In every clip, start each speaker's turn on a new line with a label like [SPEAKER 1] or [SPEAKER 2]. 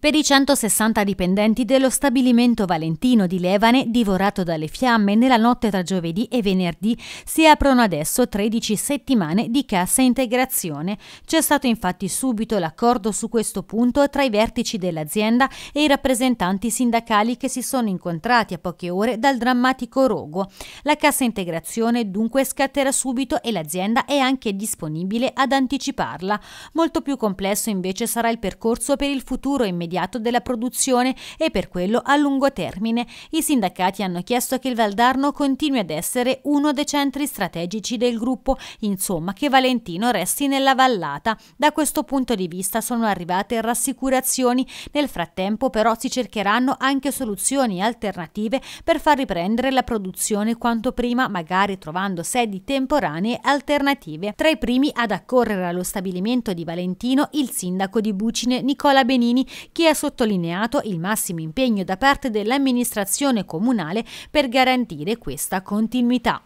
[SPEAKER 1] Per i 160 dipendenti dello stabilimento Valentino di Levane, divorato dalle fiamme nella notte tra giovedì e venerdì, si aprono adesso 13 settimane di cassa integrazione. C'è stato infatti subito l'accordo su questo punto tra i vertici dell'azienda e i rappresentanti sindacali che si sono incontrati a poche ore dal drammatico rogo. La cassa integrazione dunque scatterà subito e l'azienda è anche disponibile ad anticiparla. Molto più complesso invece sarà il percorso per il futuro immediato immediato della produzione e per quello a lungo termine. I sindacati hanno chiesto che il Valdarno continui ad essere uno dei centri strategici del gruppo, insomma che Valentino resti nella vallata. Da questo punto di vista sono arrivate rassicurazioni, nel frattempo però si cercheranno anche soluzioni alternative per far riprendere la produzione quanto prima, magari trovando sedi temporanee alternative. Tra i primi ad accorrere allo stabilimento di Valentino il sindaco di Bucine Nicola Benini, chi ha sottolineato il massimo impegno da parte dell'amministrazione comunale per garantire questa continuità.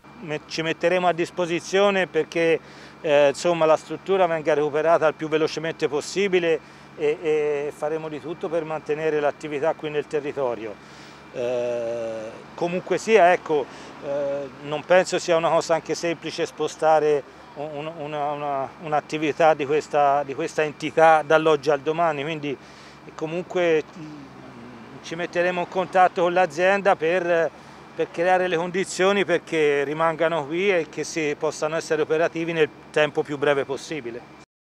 [SPEAKER 2] Ci metteremo a disposizione perché eh, insomma, la struttura venga recuperata il più velocemente possibile e, e faremo di tutto per mantenere l'attività qui nel territorio. Eh, comunque sia, ecco, eh, non penso sia una cosa anche semplice spostare un'attività un, di, di questa entità dall'oggi al domani, quindi e comunque mm, ci metteremo in contatto con l'azienda per, per, creare le condizioni perché rimangano qui e che si possano essere operativi nel tempo più breve possibile.